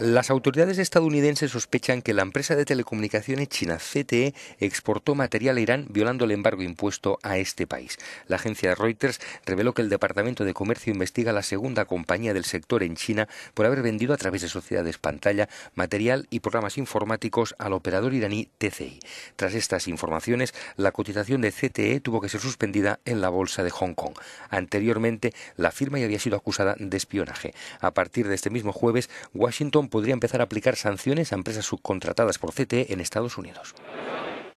Las autoridades estadounidenses sospechan que la empresa de telecomunicaciones china CTE exportó material a Irán violando el embargo impuesto a este país. La agencia Reuters reveló que el Departamento de Comercio investiga a la segunda compañía del sector en China por haber vendido a través de sociedades pantalla material y programas informáticos al operador iraní TCI. Tras estas informaciones, la cotización de CTE tuvo que ser suspendida en la bolsa de Hong Kong. Anteriormente, la firma ya había sido acusada de espionaje. A partir de este mismo jueves, Washington podría empezar a aplicar sanciones a empresas subcontratadas por CT e en Estados Unidos.